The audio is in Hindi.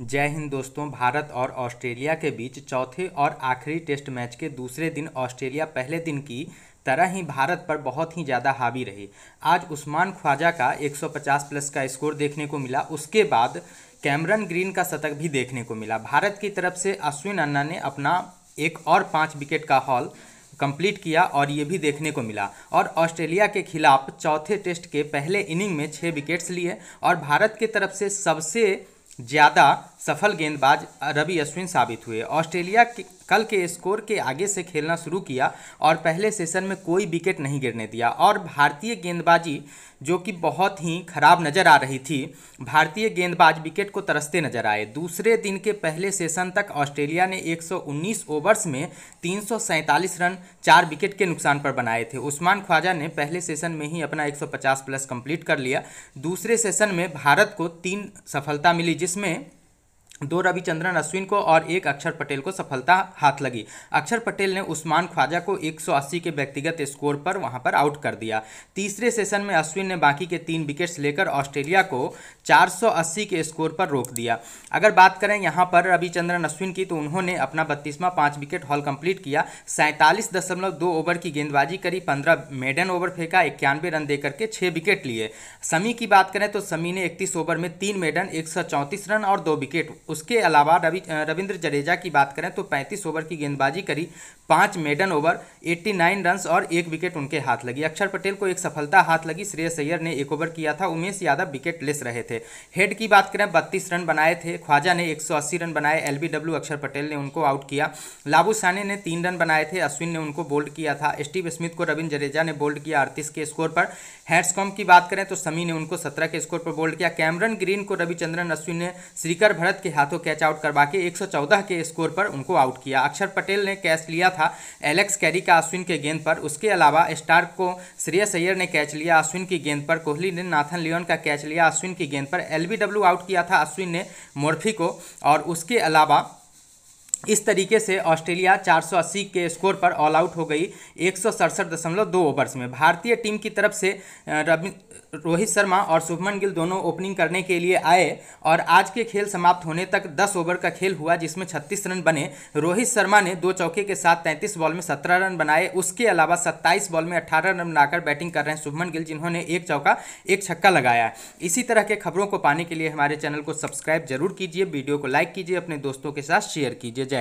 जय हिंद दोस्तों भारत और ऑस्ट्रेलिया के बीच चौथे और आखिरी टेस्ट मैच के दूसरे दिन ऑस्ट्रेलिया पहले दिन की तरह ही भारत पर बहुत ही ज़्यादा हावी रही आज उस्मान ख्वाजा का 150 प्लस का स्कोर देखने को मिला उसके बाद कैमरन ग्रीन का शतक भी देखने को मिला भारत की तरफ से अश्विन अन्ना ने अपना एक और पाँच विकेट का हॉल कंप्लीट किया और ये भी देखने को मिला और ऑस्ट्रेलिया के खिलाफ चौथे टेस्ट के पहले इनिंग में छः विकेट्स लिए और भारत की तरफ से सबसे ज़्यादा सफल गेंदबाज रवि अश्विन साबित हुए ऑस्ट्रेलिया कल के स्कोर के आगे से खेलना शुरू किया और पहले सेशन में कोई विकेट नहीं गिरने दिया और भारतीय गेंदबाजी जो कि बहुत ही खराब नज़र आ रही थी भारतीय गेंदबाज विकेट को तरसते नजर आए दूसरे दिन के पहले सेशन तक ऑस्ट्रेलिया ने 119 ओवर्स में तीन रन चार विकेट के नुकसान पर बनाए थे उस्मान ख्वाजा ने पहले सेशन में ही अपना 150 प्लस कंप्लीट कर लिया दूसरे सेशन में भारत को तीन सफलता मिली जिसमें दो रविचंद्रन अश्विन को और एक अक्षर पटेल को सफलता हाथ लगी अक्षर पटेल ने उस्मान ख्वाजा को 180 के व्यक्तिगत स्कोर पर वहां पर आउट कर दिया तीसरे सेशन में अश्विन ने बाकी के तीन विकेट्स लेकर ऑस्ट्रेलिया को 480 के स्कोर पर रोक दिया अगर बात करें यहां पर रविचंद्रन अश्विन की तो उन्होंने अपना बत्तीसवां पाँच विकेट हॉल कम्प्लीट किया सैंतालीस ओवर की गेंदबाजी करी पंद्रह मेडन ओवर फेंका इक्यानवे रन देकर के छः विकेट लिए समी की बात करें तो समी ने इकतीस ओवर में तीन मेडन एक रन और दो विकेट उसके अलावा रवि रविंद्र जडेजा की बात करें तो 35 ओवर की गेंदबाजी करी पाँच मेडन ओवर 89 रन्स और एक विकेट उनके हाथ लगी अक्षर पटेल को एक सफलता हाथ लगी श्रेय सैयर ने एक ओवर किया था उमेश यादव विकेट लेस रहे थे हेड की बात करें बत्तीस रन बनाए थे ख्वाजा ने 180 रन बनाए एलबीडब्ल्यू अक्षर पटेल ने उनको आउट किया लाबू साने ने तीन रन बनाए थे अश्विन ने उनको बोल्ड किया था स्टीव स्मिथ को रविंद्र जडेजा ने बोल्ड किया अड़तीस के स्कोर पर हैट्सकॉम की बात करें तो समी ने उनको सत्रह के स्कोर पर बोल्ड किया कैमरन ग्रीन को रविचंद्रन अश्विन ने श्रीकर भरत के हाथों कैच आउट करवा के 114 के स्कोर पर उनको आउट किया अक्षर पटेल ने कैच लिया था एलेक्स कैरी का अश्विन के गेंद पर उसके अलावा स्टार्क को श्रेयस सैयर ने कैच लिया अश्विन की गेंद पर कोहली ने नाथन लियोन का कैच लिया अश्विन की गेंद पर एल आउट किया था अश्विन ने मोर्फी को और उसके अलावा इस तरीके से ऑस्ट्रेलिया 480 के स्कोर पर ऑल आउट हो गई एक ओवर्स में भारतीय टीम की तरफ से रवि रोहित शर्मा और शुभमन गिल दोनों ओपनिंग करने के लिए आए और आज के खेल समाप्त होने तक 10 ओवर का खेल हुआ जिसमें 36 रन बने रोहित शर्मा ने दो चौके के साथ 33 बॉल में 17 रन बनाए उसके अलावा 27 बॉल में 18 रन बनाकर बैटिंग कर रहे हैं शुभमन गिल जिन्होंने एक चौका एक छक्का लगाया इसी तरह के खबरों को पाने के लिए हमारे चैनल को सब्सक्राइब जरूर कीजिए वीडियो को लाइक कीजिए अपने दोस्तों के साथ शेयर कीजिए